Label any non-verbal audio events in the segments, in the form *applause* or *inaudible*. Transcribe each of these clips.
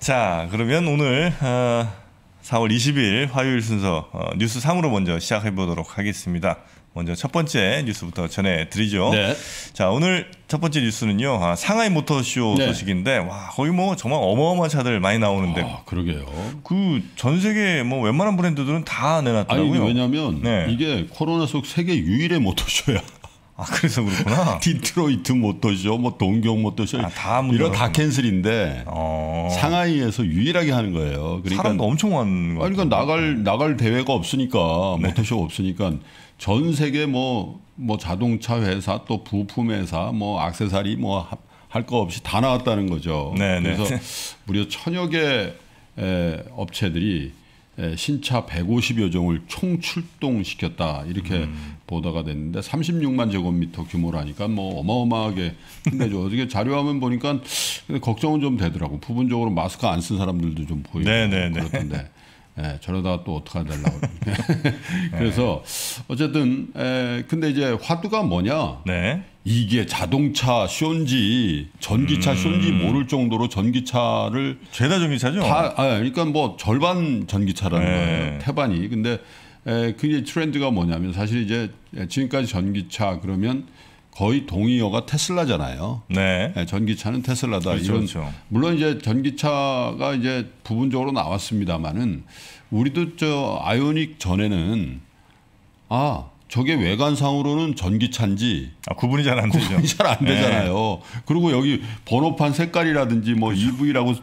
자, 그러면 오늘 어, 4월 20일 화요일 순서 어, 뉴스 상으로 먼저 시작해 보도록 하겠습니다. 먼저 첫 번째 뉴스부터 전해드리죠. 네. 자, 오늘 첫 번째 뉴스는요. 아, 상하이 모터쇼 네. 소식인데 와, 거의뭐 정말 어마어마한 차들 많이 나오는데. 아, 그러게요. 그 전 세계 뭐 웬만한 브랜드들은 다 내놨더라고요. 아니, 왜냐면 네. 이게 코로나 속 세계 유일의 모터쇼야. 아 그래서 그렇구나. *laughs* 디트로이트 모터쇼, 뭐 동경 모터쇼 아, 다 이런 다 캔슬인데 어. 상하이에서 유일하게 하는 거예요. 그러니까 사람도 엄청 많은 거. 그러니까 나갈 네. 나갈 대회가 없으니까 네. 모터쇼 없으니까 전 세계 뭐뭐 뭐 자동차 회사 또 부품 회사 뭐 악세사리 뭐 할 거 없이 다 나왔다는 거죠. 네, 네. 그래서 네. *laughs* 무려 천여 개 에, 업체들이 예, 신차 150여 종을 총 출동시켰다 이렇게 음. 보도가 됐는데 36만 제곱미터 규모라니까 뭐 어마어마하게 *laughs* 근데 죠 어떻게 자료화면 보니까 걱정은 좀 되더라고. 부분적으로 마스크 안 쓴 사람들도 좀 보이고 네네네. 네, 네. 그렇던데 예, 저러다가 또 어떡하게 되려고. *laughs* 그래서 어쨌든 에, 근데 이제 화두가 뭐냐? 네. 이게 자동차 쇼인지 전기차 음. 쇼인지 모를 정도로 전기차를 죄다 전기차죠. 다 아, 그러니까 뭐 절반 전기차라는 네. 거예요. 태반이. 근데 에, 그게 트렌드가 뭐냐면 사실 이제 지금까지 전기차 그러면 거의 동의어가 테슬라잖아요. 네. 네 전기차는 테슬라다. 그렇죠, 이런 그렇죠. 물론 이제 전기차가 이제 부분적으로 나왔습니다만은 우리도 저 아이오닉 전에는 아 저게 외관상으로는 전기차인지 아, 구분이 잘 안 되죠. 구분이 잘안 네. 되잖아요. 네. 그리고 여기 번호판 색깔이라든지 뭐 그렇죠. EV라고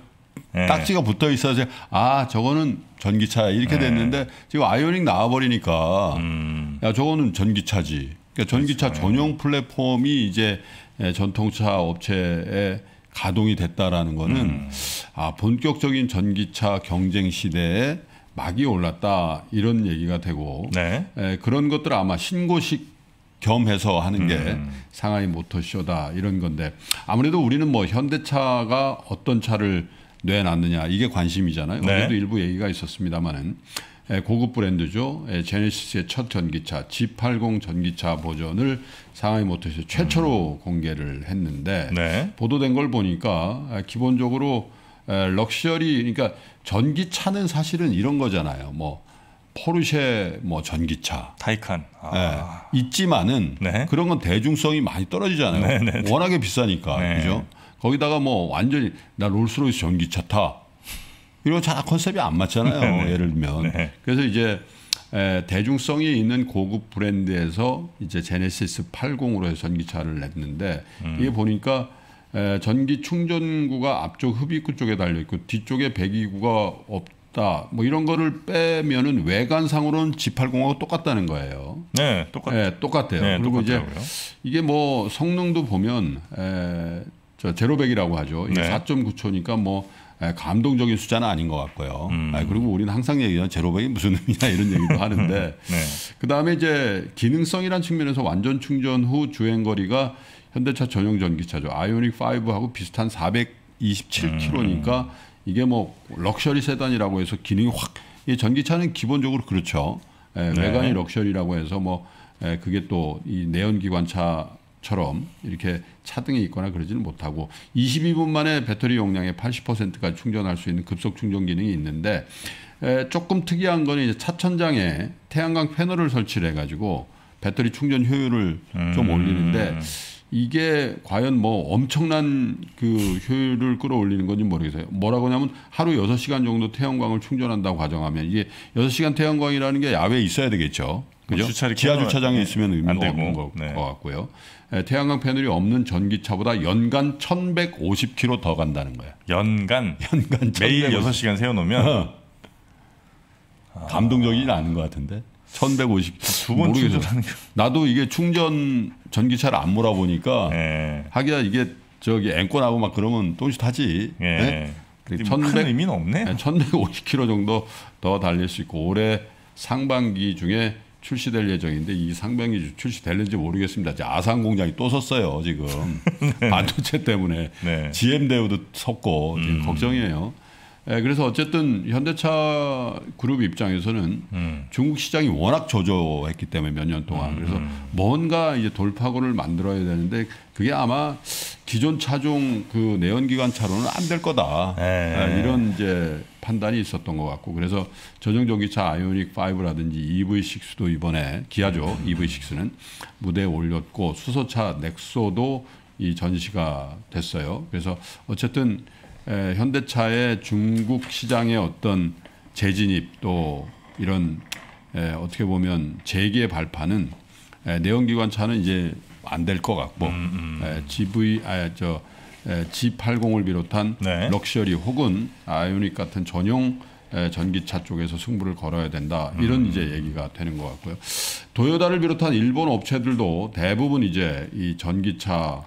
네. 딱지가 붙어 있어서 아 저거는 전기차 이렇게 네. 됐는데 지금 아이오닉 나와버리니까 음. 야 저거는 전기차지. 그러니까 전기차 전용 플랫폼이 이제 전통차 업체에 가동이 됐다라는 거는 음. 아 본격적인 전기차 경쟁 시대에 막이 올랐다 이런 얘기가 되고 네. 에, 그런 것들 아마 신고식 겸해서 하는 게 음. 상하이 모터쇼다 이런 건데 아무래도 우리는 뭐 현대차가 어떤 차를 내놨느냐 이게 관심이잖아요. 네. 어제도 일부 얘기가 있었습니다마는 예, 고급 브랜드죠. 예, 제네시스의 첫 전기차 G80 전기차 버전을 상하이 모터에서 최초로 음. 공개를 했는데 네. 보도된 걸 보니까 아, 기본적으로 럭셔리 그러니까 전기차는 사실은 이런 거잖아요. 뭐 포르쉐 뭐 전기차, 타이칸 아. 네. 있지만은 네. 그런 건 대중성이 많이 떨어지잖아요. 네, 네, 네. 워낙에 비싸니까 그죠. 거기다가 뭐 완전히 나 롤스로이스 전기차 타 그리고 다 컨셉이 안 맞잖아요. *laughs* 네. 예를 들면. 네. 그래서 이제 에, 대중성이 있는 고급 브랜드에서 이제 제네시스 80으로 해서 전기차를 냈는데 음. 이게 보니까 에, 전기 충전구가 앞쪽 흡입구 쪽에 달려 있고 뒤쪽에 배기구가 없다. 뭐 이런 거를 빼면은 외관상으로는 G80하고 똑같다는 거예요. 네, 똑같. 예, 똑같아요. 네, 그리고 똑같더요 이제 이게 뭐 성능도 보면 에, 저 제로백이라고 하죠. 이 네. 4.9초니까 뭐 예, 감동적인 숫자는 아닌 것 같고요. 음. 아, 그리고 우리는 항상 얘기하는 제로백이 무슨 의미냐 이런 얘기도 *laughs* 하는데 네. 그다음에 이제 기능성이라 측면에서 완전 충전 후 주행 거리가 현대차 전용 전기차죠. 아이오닉 5하고 비슷한 427km니까 음. 이게 뭐 럭셔리 세단이라고 해서 기능이 확 전기차는 기본적으로 그렇죠. 예, 네. 외관이 럭셔리라고 해서 뭐 에, 예, 그게 또 이 내연기관차 처럼 이렇게 차등에 있거나 그러지는 못하고 22분 만에 배터리 용량의 80%까지 충전할 수 있는 급속 충전 기능이 있는데 조금 특이한 거는 이제 차천장에 태양광 패널을 설치를 해가지고 배터리 충전 효율을 음. 좀 올리는데 이게 과연 뭐 엄청난 그 효율을 끌어올리는 건지 모르겠어요. 뭐라고 하냐면 하루 6시간 정도 태양광을 충전한다고 가정하면 이게 6시간 태양광이라는 게 야외에 있어야 되겠죠. 그죠? 주차 주차장에 네. 있으면 의미가 안 되고. 없는 거, 네. 같고요. 예, 태양광 패널이 없는 전기차보다 연간 1,150km 더 간다는 거예 연간 *laughs* 연간 매일 6시간 세워 놓으면 어. 감동적이진 않은 것 같은데. 1150. 두번 충는 게. 나도 이게 충전 전기차를 안 몰아보니까 네. 하기야 이게 저기 앵권하고 막 그러면 똥짓 하지. 예. 네. 네? 1100, 뭐 큰 의미는 없네. 1150km 정도 더 달릴 수 있고 올해 상반기 중에 출시될 예정인데 이 상병이 출시될는지 모르겠습니다. 아산 공장이 또 섰어요 지금 *laughs* 네. 반도체 때문에 네. GM 대우도 섰고 음. 걱정이에요. 예, 그래서 어쨌든 현대차 그룹 입장에서는 음. 중국 시장이 워낙 저조했기 때문에 몇 년 동안 음, 그래서 음. 뭔가 이제 돌파구를 만들어야 되는데 그게 아마 기존 차종 그 내연기관 차로는 안 될 거다 예. 예, 이런 이제 판단이 있었던 것 같고 그래서 전용 전기차 아이오닉 5라든지 EV6도 이번에 기아죠 EV6는 음. 무대에 올렸고 수소차 넥소도 이 전시가 됐어요. 그래서 어쨌든 예, 현대차의 중국 시장의 어떤 재진입 또 이런 에, 예, 어떻게 보면 재기의 발판은 에, 예, 내연기관차는 이제 안 될 것 같고 음, 음. 에, GV 아저 G80을 비롯한 네. 럭셔리 혹은 아이오닉 같은 전용 전기차 쪽에서 승부를 걸어야 된다 이런 음. 이제 얘기가 되는 것 같고요. 도요다를 비롯한 일본 업체들도 대부분 이제 이 전기차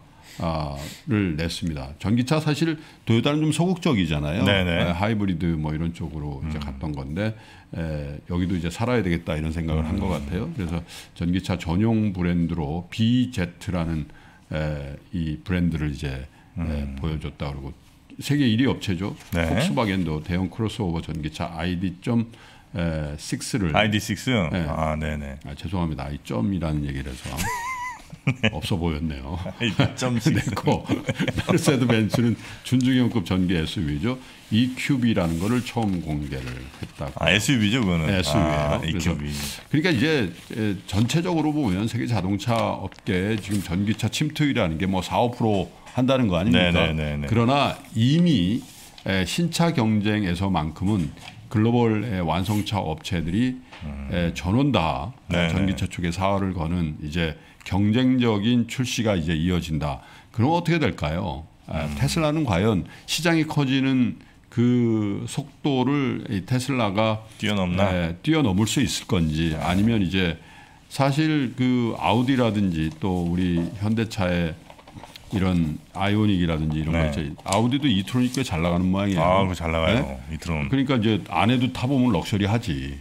를 냈습니다. 전기차 사실 도요타는 좀 소극적이잖아요. 네네. 아, 하이브리드 뭐 이런 쪽으로 음. 이제 갔던 건데 에, 여기도 이제 살아야 되겠다 이런 생각을 음. 한것 같아요. 그래서 전기차 전용 브랜드로 BZ라는 에, 이 브랜드를 이제 음. 에, 보여줬다 그러고 세계 1위 업체죠. 네. 폭스바겐도 대형 크로스오버 전기차 ID. 에, 6를 ID6? 네. 아, 네네. 아, 죄송합니다. 이 점이라는 얘기를 해서. *laughs* *laughs* 없어 보였네요. 내고 *laughs* 메르세드 벤츠는 준중형급 전기 SUV죠. EQB라는 거를 처음 공개를 했다고. 아, SUV죠, 그거는. SUV예요. 아, EQB. 그러니까 이제 전체적으로 보면 세계 자동차 업계에 지금 전기차 침투율이라는 게 뭐 4, 5% 한다는 거 아닙니까? 네네네네. 네, 네, 네. 그러나 이미 신차 경쟁에서만큼은 글로벌 완성차 업체들이 음. 전원 다 네네. 전기차 쪽에 사활을 거는 이제 경쟁적인 출시가 이제 이어진다. 그럼 어떻게 될까요? 아, 음. 테슬라는 과연 시장이 커지는 그 속도를 테슬라가 뛰어넘나 에, 예, 뛰어넘을 수 있을 건지 아니면 이제 사실 그 아우디라든지 또 우리 현대차의 이런 아이오닉이라든지 이런 네. 거 있죠. 아우디도 이트론이 꽤 잘 나가는 모양이에요. 아, 그잘 나가요. 네? 이트론. 그러니까 이제 안에도 타보면 럭셔리하지.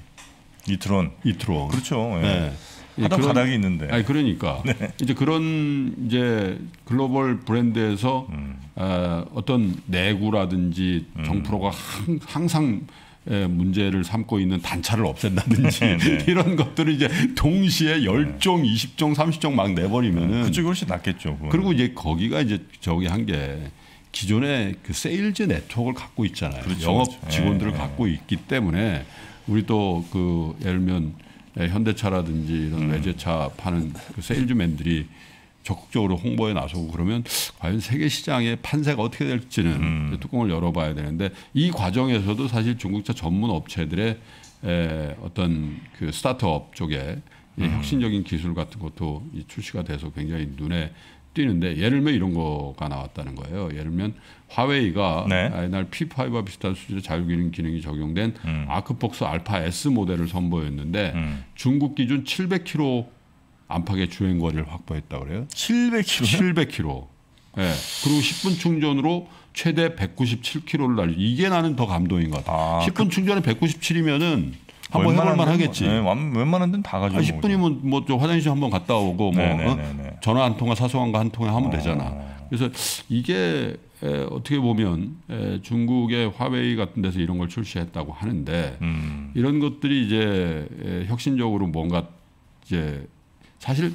이트론. 이트론. 그렇죠. 예. 네. 예, 하던 그런, 바닥이 있는데. 아니 그러니까 네. 이제 그런 이제 글로벌 브랜드에서 음. 어, 어떤 내구라든지 음. 정프로가 항, 항상 예, 문제를 삼고 있는 단차를 없앤다든지 *laughs* 네. *laughs* 이런 것들을 이제 동시에 열종, 네. 이십 종 삼십 종 막 내버리면은 네. 그쪽이 훨씬 낫겠죠. 그건. 그리고 이제 거기가 이제 저기 한 게 기존의 그 세일즈 네트워크를 갖고 있잖아요. 그렇죠, 영업 그렇죠. 직원들을 네. 갖고 있기 때문에 우리 또 그 예를 들면 네, 현대차라든지 이런 음. 외제차 파는 그 세일즈맨들이 적극적으로 홍보에 나서고 그러면 과연 세계 시장의 판세가 어떻게 될지는 음. 뚜껑을 열어봐야 되는데 이 과정에서도 사실 중국차 전문 업체들의 에, 어떤 그 스타트업 쪽에 음. 혁신적인 기술 같은 것도 이 출시가 돼서 굉장히 눈에 뛰는데 예를 들면 이런 거가 나왔다는 거예요. 예를 들면 화웨이가 네. 옛날 P5와 비슷한 수준의 자율기능 기능이 적용된 음. 아크폭스 알파 S 모델을 선보였는데 음. 중국 기준 700km 안팎의 주행 거리를 확보했다 그래요. 700km. 700km. 예. 네. 그리고 10분 충전으로 최대 197km를 날리. 이게 나는 더 감동인 것 같아. 요 아, 10분 그... 충전에 197이면은 한번 해볼만 뭐, 하겠지. 네, 웬만한 데는 다 가지고. 아, 10분이면 뭐좀 화장실 한번 갔다 오고 뭐 네, 네, 어? 네, 전화 한 통화 사소한 거 한 통에 하면 어. 되잖아. 그래서 이게 에, 어떻게 보면 에, 중국의 화웨이 같은 데서 이런 걸 출시했다고 하는데 음. 이런 것들이 이제 에, 혁신적으로 뭔가 이제 사실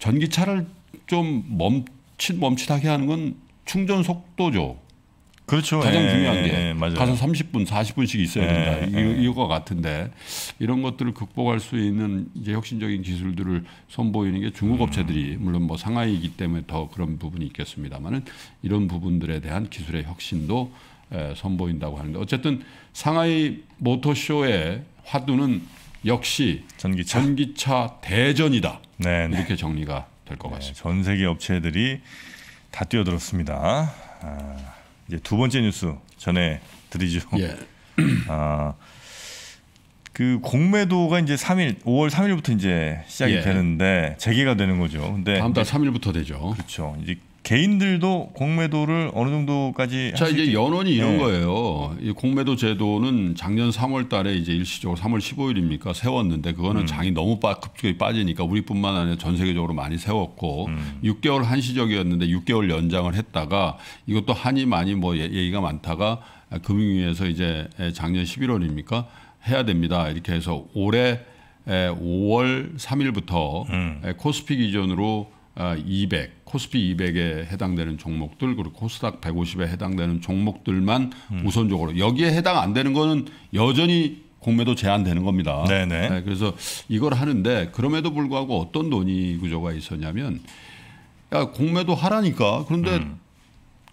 전기차를 좀 멈칫 멈칫하게 하는 건 충전 속도죠. 그렇죠. 가장 예, 중요한 게 예, 예 맞아요. 가서 30분, 40분씩 있어야 된다. 예, 이, 이거 예. 같은데 이런 것들을 극복할 수 있는 이제 혁신적인 기술들을 선보이는 게 중국 음. 업체들이 물론 뭐 상하이이기 때문에 더 그런 부분이 있겠습니다만은 이런 부분들에 대한 기술의 혁신도 에, 선보인다고 하는데 어쨌든 상하이 모터쇼의 화두는 역시 전기차, 전기차 대전이다. 네네. 네. 이렇게 정리가 될것 네, 같습니다. 전 세계 업체들이 다 뛰어들었습니다. 아. 이제 두 번째 뉴스 전해 드리죠. 예. *laughs* 아, 그 공매도가 이제 3일, 5월 3일부터 이제 시작이 예. 되는데 재개가 되는 거죠. 근데 다음 달 3일부터 되죠. 그렇죠. 이제 개인들도 공매도를 어느 정도까지 자 이제 연원이 이런 네. 거예요. 이 공매도 제도는 작년 3월달에 이제 일시적으로 3월 15일입니까 세웠는데 그거는 음. 장이 너무 빠, 급격히 빠지니까 우리뿐만 아니라 전 세계적으로 많이 세웠고 음. 6개월 한시적이었는데 6개월 연장을 했다가 이것도 한이 많이 뭐 얘기가 예, 많다가 금융위에서 이제 작년 11월입니까 해야 됩니다 이렇게 해서 올해 5월 3일부터 음. 코스피 기준으로 200, 아, 코스피 200에 해당되는 종목들 그리고 코스닥 150에 해당되는 종목들만 음. 우선적으로 여기에 해당 안 되는 거는 여전히 공매도 제한되는 겁니다. 네네. 네, 그래서 이걸 하는데 그럼에도 불구하고 어떤 논의 구조가 있었냐면 야 공매도 하라니까 그런데 음.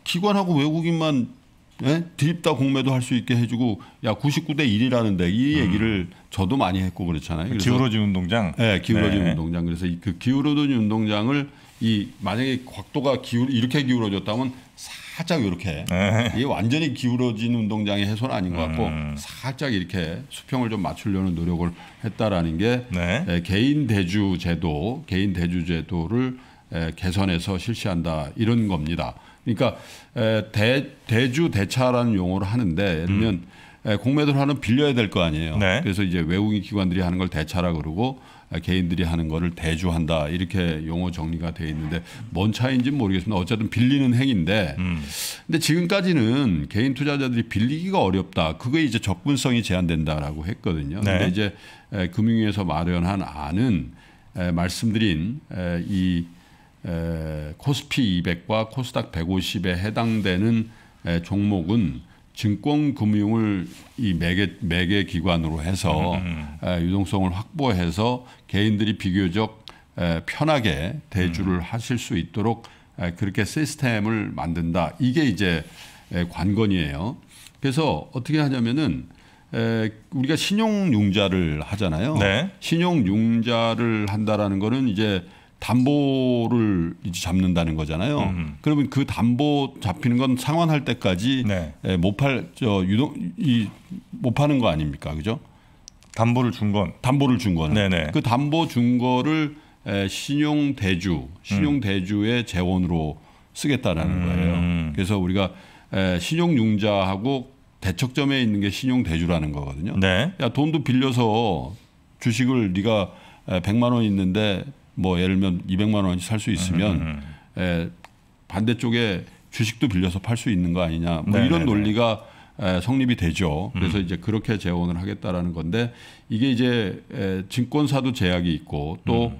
기관하고 외국인만 예? 뒤집다 공매도 할 수 있게 해주고 야 99대 1이라는데 이 음. 얘기를 음. 저도 많이 했고 그렇잖아요. 기울어진 운동장. 네, 기울어진 네. 운동장. 그래서 그 기울어진 운동장을 이 만약에 곽도가 기울 이렇게 기울어졌다면 살짝 이렇게 네. 이게 완전히 기울어진 운동장의 해소는 아닌 것 같고 음. 살짝 이렇게 수평을 좀 맞추려는 노력을 했다라는 게 네. 예, 개인 대주 제도, 개인 대주 제도를 에, 예, 개선해서 실시한다 이런 겁니다. 그러니까 대, 대주 대차라는 용어를 하는데 예를 들면 음. 공매도를 하면 빌려야 될 거 아니에요. 네. 그래서 이제 외국인 기관들이 하는 걸 대차라 그러고 개인들이 하는 거를 대주한다 이렇게 용어 정리가 돼 있는데 뭔차이인지 모르겠습니다. 어쨌든 빌리는 행인데 음. 근데 지금까지는 개인 투자자들이 빌리기가 어렵다. 그게 이제 접근성이 제한된다라고 했거든요. 네. 근데 이제 금융위에서 마련한 안은 말씀드린 이 에, 코스피 200과 코스닥 150에 해당되는 에, 종목은 증권금융을 이 매개 매개 기관으로 해서 음. 에, 유동성을 확보해서 개인들이 비교적 에, 편하게 대주를 음. 하실 수 있도록 에, 그렇게 시스템을 만든다. 이게 이제 에, 관건이에요. 그래서 어떻게 하냐면은 에, 우리가 신용융자를 하잖아요. 네. 신용융자를 한다라는 거는 이제 담보를 이제 잡는다는 거잖아요. 음. 그러면 그 담보 잡히는 건 상환할 때까지 네. 예, 못팔저 유동 이 못 파는 거 아닙니까, 그죠? 담보를 준 건. 담보를 준 거는. 네네. 그 담보 준 거를 에, 예, 신용 대주, 신용 대주의 음. 재원으로 쓰겠다라는 음. 거예요. 그래서 우리가 에, 예, 신용융자하고 대척점에 있는 게 신용대주라는 거거든요. 네. 야 돈도 빌려서 주식을 네가 100만 원 있는데 뭐 예를 들면 200만 원씩 살 수 있으면 에, 음, 음, 음. 예, 반대쪽에 주식도 빌려서 팔 수 있는 거 아니냐 뭐 네네네. 이런 네, 네. 논리가 에, 예, 성립이 되죠. 그래서 음. 이제 그렇게 재원을 하겠다라는 건데 이게 이제 에, 예, 증권사도 제약이 있고 또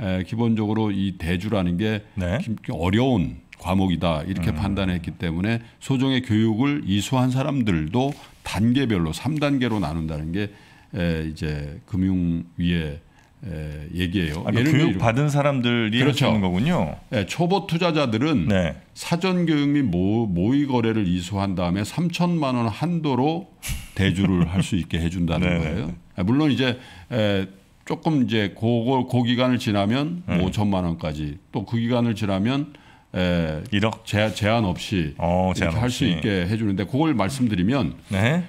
음. 에, 기본적으로 이 대주라는 게 네. 어려운 과목이다 이렇게 음. 판단했기 때문에 소정의 교육을 이수한 사람들도 단계별로 3단계로 나눈다는 게 에, 이제 금융위에 예, 얘기예요. 아, 그 교육 받은 사람들이 그렇죠. 하는 거군요. 예, 초보 투자자들은 네. 사전 교육 및 모, 의 거래를 이수한 다음에 3천만 원 한도로 대주를 할 수 있게 해준다는 *laughs* 네. 거예요. 예, 물론 이제 에, 예, 조금 이제 고거 고 기간을 지나면 음. 5천만 원까지 또 그 기간을 지나면 에, 예, 1억 제 제한 없이 어, 할수 있게 해주는데 그걸 말씀드리면. 네.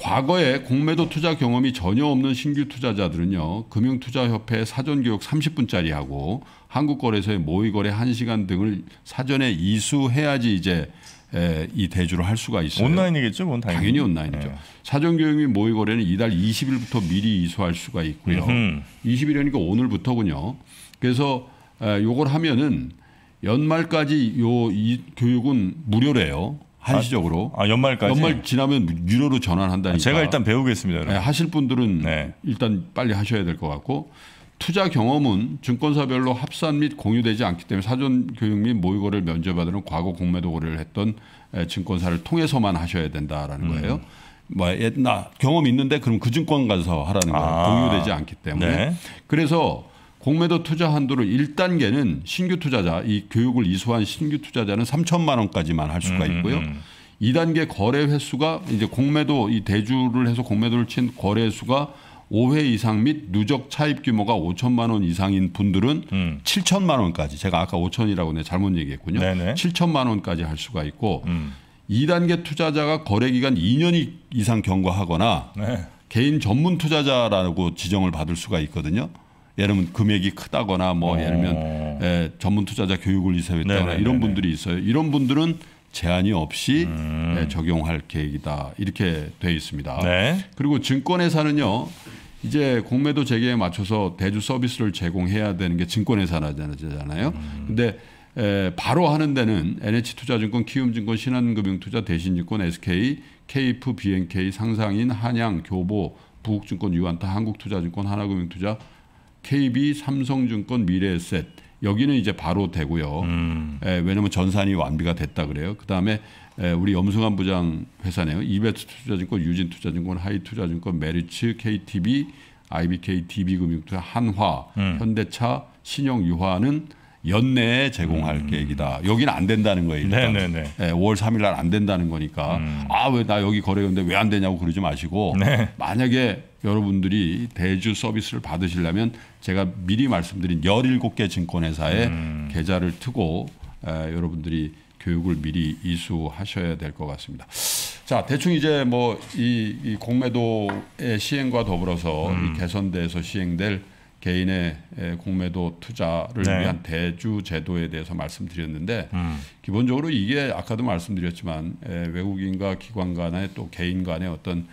과거에 공매도 투자 경험이 전혀 없는 신규 투자자들은요. 금융투자협회 사전교육 30분짜리 하고 한국거래소의 모의거래 1시간 등을 사전에 이수해야지 이제 에, 이 대주를 할 수가 있어요. 온라인이겠죠, 뭐 당연히. 당연히. 온라인이죠. 네. 사전 교육 및 모의 거래는 이달 20일부터 미리 이수할 수가 있고요. 20일이니까 오늘부터군요. 그래서 에, 요걸 하면은 연말까지 요 이 교육은 무료래요. 아, 한시적으로. 아, 아, 연말까지. 연말 지나면 유료로 전환한다니까. 아, 제가 일단 배우겠습니다. 네, 하실 분들은 네. 일단 빨리 하셔야 될 것 같고 투자 경험은 증권사별로 합산 및 공유되지 않기 때문에 사전 교육 및 모의고를 면제받으는 과거 공매도 고를 려 했던 증권사를 통해서만 하셔야 된다라는 음. 거예요. 뭐 옛날 경험 있는데 그럼 그 증권 가서 하라는 거예요. 아. 공유되지 않기 때문에. 네. 그래서 공매도 투자 한도를 1단계는 신규 투자자 이 교육을 이수한 신규 투자자는 3천만 원까지만 할 수가 음, 있고요. 음, 2단계 음. 거래 횟수가 이제 공매도 이 대주를 해서 공매도를 친 거래 횟수가 5회 이상 및 누적 차입 규모가 5천만 원 이상인 분들은 음. 7천만 원까지 제가 아까 5천이라고 내 잘못 얘기했군요. 네네. 7천만 원까지 할 수가 있고 음. 2단계 투자자가 거래 기간 2년 이상 경과하거나 네. 개인 전문 투자자라고 지정을 받을 수가 있거든요. 예를 들면 금액이 크다거나 뭐 어. 예를 들면 예, 전문 투자자 교육을 이사했다거나 네, 네, 이런 네, 분들이 있어요. 이런 분들은 제한이 없이 음. 예, 적용할 계획이다 이렇게 돼 있습니다. 네. 그리고 증권회사는요. 이제 공매도 재개에 맞춰서 대주 서비스를 제공해야 되는 게 증권회사잖아요. 음. 근데 에, 예, 바로 하는 데는 NH투자증권, 키움증권, 신한금융투자, 대신증권, SK, KF, BNK, 상상인, 한양, 교보, 부국증권, 유한타, 한국투자증권, 하나금융투자, KB, 삼성증권, 미래에셋 여기는 이제 바로 되고요. 음. 예, 왜냐하면 전산이 완비가 됐다 그래요. 그 다음에 예, 우리 염승환 부장 회사네요. 이베트 투자증권, 유진 투자증권, 하이 투자증권, 메리츠, KTB, IBK, DB금융투자, 한화, 음. 현대차, 신영유화는 연내에 제공할 음. 계획이다. 여기는 안 된다는 거예요. 일단. 네네네. 예, 5월 3일 날 안 된다는 거니까 음. 아왜 나 여기 거래했는데 왜 안 되냐고 그러지 마시고 네. 만약에 여러분들이 대주 서비스를 받으시려면 제가 미리 말씀드린 17개 증권회사에 음. 계좌를 트고 에, 여러분들이 교육을 미리 이수하셔야 될 것 같습니다. 자, 대충 이제 뭐이 이 공매도의 시행과 더불어서 음. 이 개선돼서 시행될 개인의 공매도 투자를 네. 위한 대주 제도에 대해서 말씀드렸는데 음. 기본적으로 이게 아까도 말씀드렸지만 외국인과 기관 간의 또 개인 간의 어떤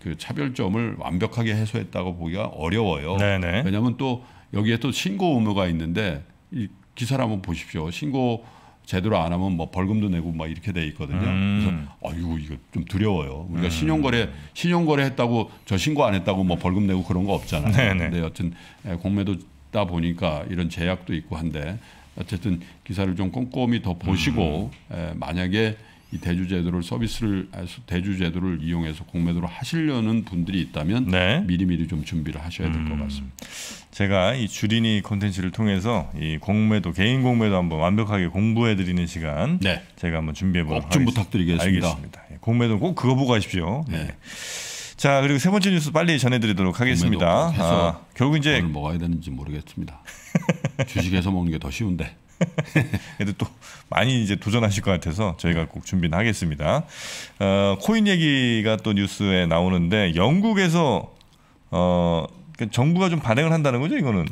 그 차별점을 완벽하게 해소했다고 보기가 어려워요. 네네. 왜냐하면 또 여기에 또 신고 의무가 있는데 이 기사를 한번 보십시오. 신고 제대로 안 하면 뭐 벌금도 내고 막 이렇게 돼 있거든요. 음. 그래서 아유 이거 좀 두려워요. 우리가 음. 신용거래 신용거래 했다고 저 신고 안 했다고 뭐 벌금 내고 그런 거 없잖아요. 네네. 근데 여튼 공매도다 보니까 이런 제약도 있고 한데 어쨌든 기사를 좀 꼼꼼히 더 보시고 음. 에, 만약에 이 대주제도를 서비스를 아, 대주제도를 이용해서 공매도를 하시려는 분들이 있다면 네. 미리미리 좀 준비를 하셔야 될것 음. 같습니다. 제가 이 주린이 콘텐츠를 통해서 이 공매도 개인 공매도 한번 완벽하게 공부해 드리는 시간 네. 제가 한번 준비해 보도록 하겠습니다. 좀 부탁드리겠습니다. 알겠습니다. 예, 공매도 꼭 그거 보고 하십시오. 네. 네. 자 그리고 세 번째 뉴스 빨리 전해드리도록 하겠습니다. 아, 결국 이제 먹어야 되는지 모르겠습니다. *laughs* 주식에서 먹는 게 더 쉬운데. *laughs* 그래도 또 많이 이제 도전하실 것 같아서 저희가 꼭 준비는 하겠습니다. 어, 코인 얘기가 또 뉴스에 나오는데 영국에서 어, 그 정부가 좀 반응을 한다는 거죠, 이거는?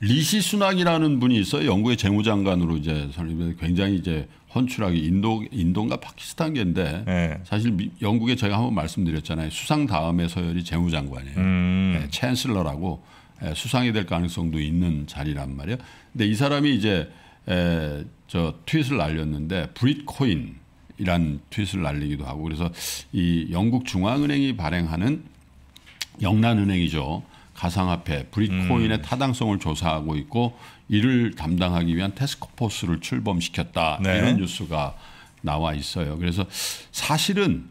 리시 순학이라는 분이 있어요. 영국의 재무장관으로 이제 설립해 굉장히 이제 헌출하기 인도 인도인가 파키스탄계인데 네. 예. 사실 미, 영국에 저가 한번 말씀드렸잖아요. 수상 다음에 서열이 재무장관이에요. 음. 네, 챈슬러라고 예, 수상이 될 가능성도 있는 자리란 말이에요. 근데 이 사람이 이제 에, 저 트윗을 날렸는데 브릿코인이란 트윗을 날리기도 하고 그래서 이 영국 중앙은행이 발행하는 영란은행이죠. 가상화폐 브릿코인의 음. 타당성을 조사하고 있고 이를 담당하기 위한 테스크포스를 출범시켰다 네. 이런 뉴스가 나와 있어요. 그래서 사실은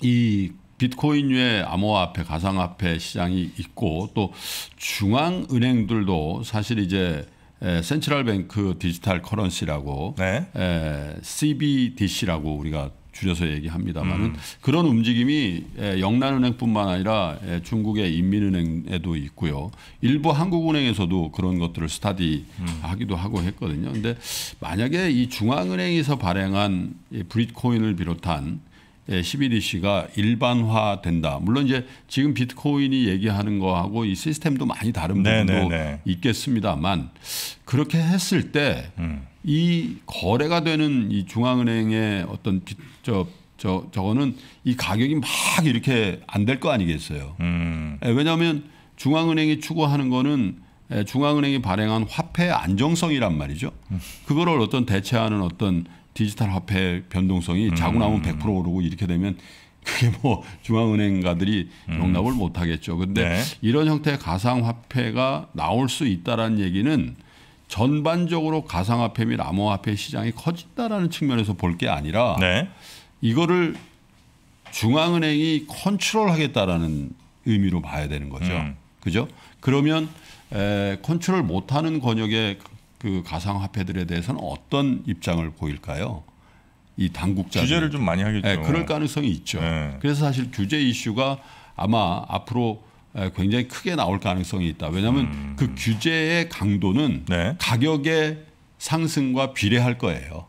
이비트코인외 암호화폐 가상화폐 시장이 있고 또 중앙은행들도 사실 이제 에, 예, 센트럴 뱅크 디지털 커런시라고 네. 에, 예, CBDC라고 우리가 줄여서 얘기합니다만은 음. 그런 움직임이 예, 영란은행뿐만 아니라 중국의 인민은행에도 있고요. 일부 한국은행에서도 그런 것들을 스타디하기도 음. 하고 했거든요. 근데 만약에 이 중앙은행에서 발행한 브릿코인을 비롯한 CBDC가 예, 일반화된다. 물론 이제 지금 비트코인이 얘기하는 거하고 이 시스템도 많이 다른 네, 네, 부분도 네. 있겠습니다만 그렇게 했을 때이 음. 거래가 되는 이 중앙은행의 어떤 저, 저 저거는 이 가격이 막 이렇게 안 될 거 아니겠어요. 음. 예, 왜냐하면 중앙은행이 추구하는 거는 예, 중앙은행이 발행한 화폐 안정성이란 말이죠. 음. 그거를 어떤 대체하는 어떤 디지털 화폐 변동성이 음. 자고 나면 100% 오르고 이렇게 되면 그게 뭐 *laughs* 중앙은행가들이 음. 용납을 음. 못 하겠죠. 근데 네. 이런 형태의 가상화폐가 나올 수 있다라는 얘기는 전반적으로 가상화폐 및 암호화폐 시장이 커진다라는 측면에서 볼 게 아니라 네. 이거를 중앙은행이 컨트롤하겠다라는 의미로 봐야 되는 거죠. 음. 그죠? 그러면 에, 컨트롤 못하는 권역에 그 가상화폐들에 대해서는 어떤 입장을 보일까요? 이 당국자 규제를 좀 많이 하겠죠. 네, 그럴 가능성이 있죠. 네. 그래서 사실 규제 이슈가 아마 앞으로 굉장히 크게 나올 가능성이 있다. 왜냐하면 음. 그 규제의 강도는 네. 가격의 상승과 비례할 거예요.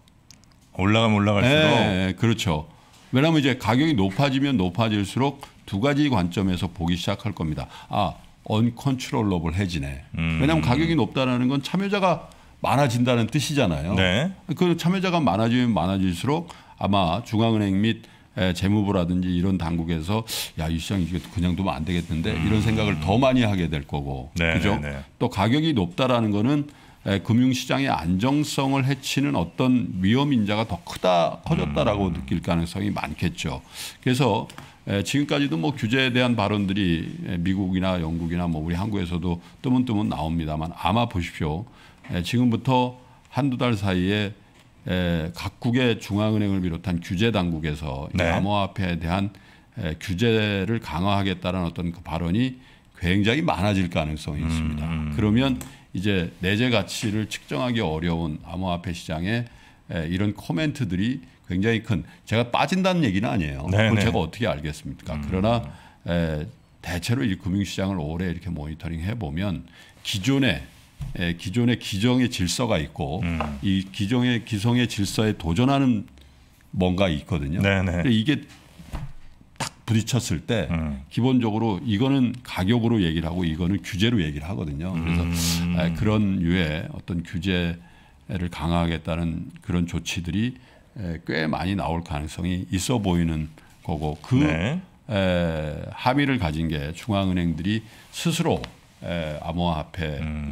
올라가면 올라갈수록. 네, 네 그렇죠. 왜냐하면 이제 가격이 높아지면 높아질수록 두 가지 관점에서 보기 시작할 겁니다. 아, 언컨트롤러블 해지네. 음. 왜냐하면 가격이 높다라건 참여자가 많아진다는 뜻이잖아요. 네. 그 참여자가 많아지면 많아질수록 아마 중앙은행 및 재무부라든지 이런 당국에서 야이 시장 이게 그냥 두면 안 되겠는데 음. 이런 생각을 더 많이 하게 될 거고 네, 그죠? 네, 네. 또 가격이 높다라는 거는 금융시장의 안정성을 해치는 어떤 위험 인자가 더 크다 커졌다라고 음. 느낄 가능성이 많겠죠. 그래서 지금까지도 뭐 규제에 대한 발언들이 미국이나 영국이나 뭐 우리 한국에서도 뜨문뜨문 나옵니다만 아마 보십시오. 예, 지금부터 한두 달 사이에 예, 각국의 중앙은행을 비롯한 규제 당국에서 네. 암호화폐에 대한 예, 규제를 강화하겠다는 어떤 그 발언이 굉장히 많아질 가능성이 음. 있습니다. 음. 그러면 이제 내재 가치를 측정하기 어려운 암호화폐 시장에 이런 코멘트들이 굉장히 큰 제가 빠진다는 얘기는 아니에요. 네네. 그걸 네. 제가 어떻게 알겠습니까? 음. 그러나 대체로 이 금융시장을 오래 이렇게 모니터링 해보면 기존에 기존의 기정의 질서가 있고 음. 이 기정의 기성의 질서에 도전하는 뭔가 있거든요. 네네. 네. 이게 딱 부딪혔을 때 음. 기본적으로 이거는 가격으로 얘기를 하고 이거는 규제로 얘기를 하거든요. 그래서 음. 아, 그런 유의 어떤 규제를 강화하겠다는 그런 조치들이 꽤 많이 나올 가능성이 있어 보이는 거고 그 네. 에, 합의를 가진 게 중앙은행들이 스스로 암호화폐, 음.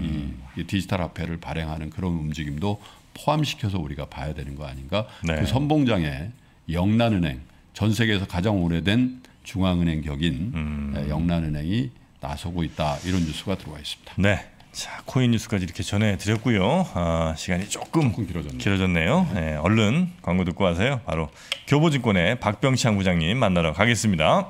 이, 이, 디지털 화폐를 발행하는 그런 움직임도 포함시켜서 우리가 봐야 되는 거 아닌가? 네. 그 선봉장에 영란은행, 전 세계에서 가장 오래된 중앙은행 격인 음. 영란은행이 나서고 있다 이런 뉴스가 들어와 있습니다. 네. 자 코인 뉴스까지 이렇게 전해드렸고요. 아, 시간이 조금, 조금 길어졌네요. 길어졌네요. 네. 네, 얼른 광고 듣고 와서요. 바로 교보증권의 박병창 부장님 만나러 가겠습니다.